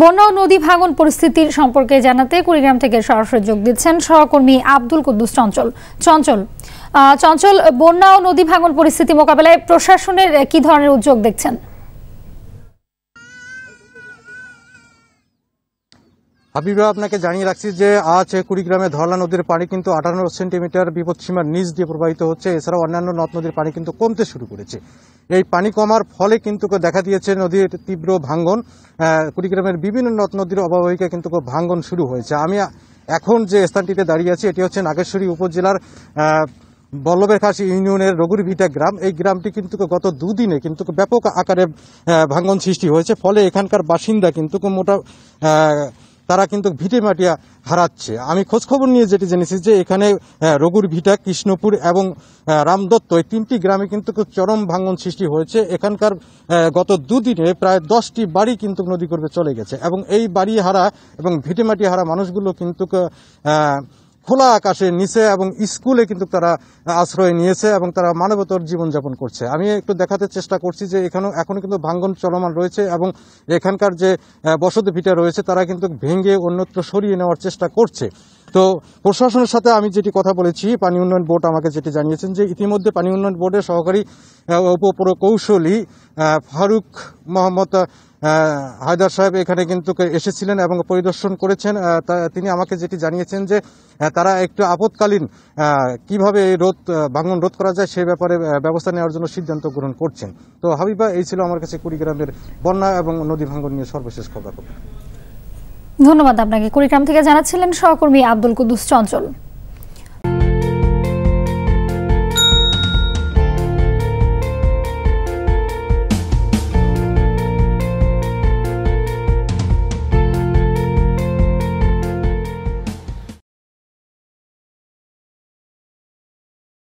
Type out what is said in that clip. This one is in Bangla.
বন্যা ও নদী ভাঙন পরিস্থিতির সম্পর্কে জানাতে কুড়িগ্রাম থেকে সরাসরি যোগ দিচ্ছেন সহকর্মী আব্দুল কুদ্দুস চঞ্চল চঞ্চল চঞ্চল বন্যা ও নদী ভাঙন পরিস্থিতি মোকাবেলায় প্রশাসনের কি ধরনের উদ্যোগ দেখছেন হাবিবা আপনাকে জানিয়ে রাখছি যে আজ কুড়িগ্রামে ধরলা নদীর পানি কিন্তু আঠারো সেন্টিমিটার বিপদসীমার নিচ দিয়ে প্রবাহিত হচ্ছে এছাড়াও অন্যান্য নদ নদীর পানি কিন্তু কমতে শুরু করেছে এই পানি কমার ফলে কিন্তু দেখা দিয়েছে নদীর তীব্র ভাঙ্গন কুড়িগ্রামের বিভিন্ন নদ নদীর অবাবহিকা কিন্তু ভাঙ্গন শুরু হয়েছে আমি এখন যে স্থানটিতে দাঁড়িয়ে আছি এটি হচ্ছে নাগেশ্বরী উপজেলার বল্লভের খাস ইউনিয়নের রঘুরভিটা গ্রাম এই গ্রামটি কিন্তু গত দুদিনে কিন্তু ব্যাপক আকারে ভাঙ্গন সৃষ্টি হয়েছে ফলে এখানকার বাসিন্দা কিন্তু মোটা তারা কিন্তু ভিটে মাটিয়া হারাচ্ছে আমি খোঁজখবর নিয়ে যেটি জেনেছি যে এখানে রঘুর ভিটা কৃষ্ণপুর এবং রামদত্ত এই তিনটি গ্রামে কিন্তু চরম ভাঙন সৃষ্টি হয়েছে এখানকার গত দুদিনে প্রায় দশটি বাড়ি কিন্তু নদী করবে চলে গেছে এবং এই বাড়ি হারা এবং ভিটে মাটি হারা মানুষগুলো কিন্তু খোলা আকাশের নিচে এবং স্কুলে কিন্তু তারা আশ্রয় নিয়েছে এবং তারা মানবতর জীবনযাপন করছে আমি একটু দেখাতে চেষ্টা করছি যে এখানেও এখনও কিন্তু ভাঙ্গন চলমান রয়েছে এবং এখানকার যে বসত ভিটা রয়েছে তারা কিন্তু ভেঙে অন্যত্র সরিয়ে নেওয়ার চেষ্টা করছে তো প্রশাসনের সাথে আমি যেটি কথা বলেছি পানি উন্নয়ন বোর্ড আমাকে যেটি জানিয়েছেন যে ইতিমধ্যে পানি উন্নয়ন বোর্ডের সহকারী উপপ্রকৌশলী ফারুক মোহাম্মদ হায়দার সাহেব এখানে কিন্তু এসেছিলেন এবং পরিদর্শন করেছেন তিনি আমাকে যেটি জানিয়েছেন যে তারা একটু আপতকালীন কিভাবে এই রোধ ভাঙন রোধ করা যায় সে ব্যাপারে ব্যবস্থা নেওয়ার জন্য সিদ্ধান্ত গ্রহণ করছেন তো হাবিবা এই ছিল আমার কাছে কুড়িগ্রামের বন্যা এবং নদী ভাঙন নিয়ে সর্বশেষ খবর ধন্যবাদ আপনাকে কুড়িগ্রাম থেকে জানাচ্ছিলেন সহকর্মী আব্দুল কুদ্দুস চঞ্চল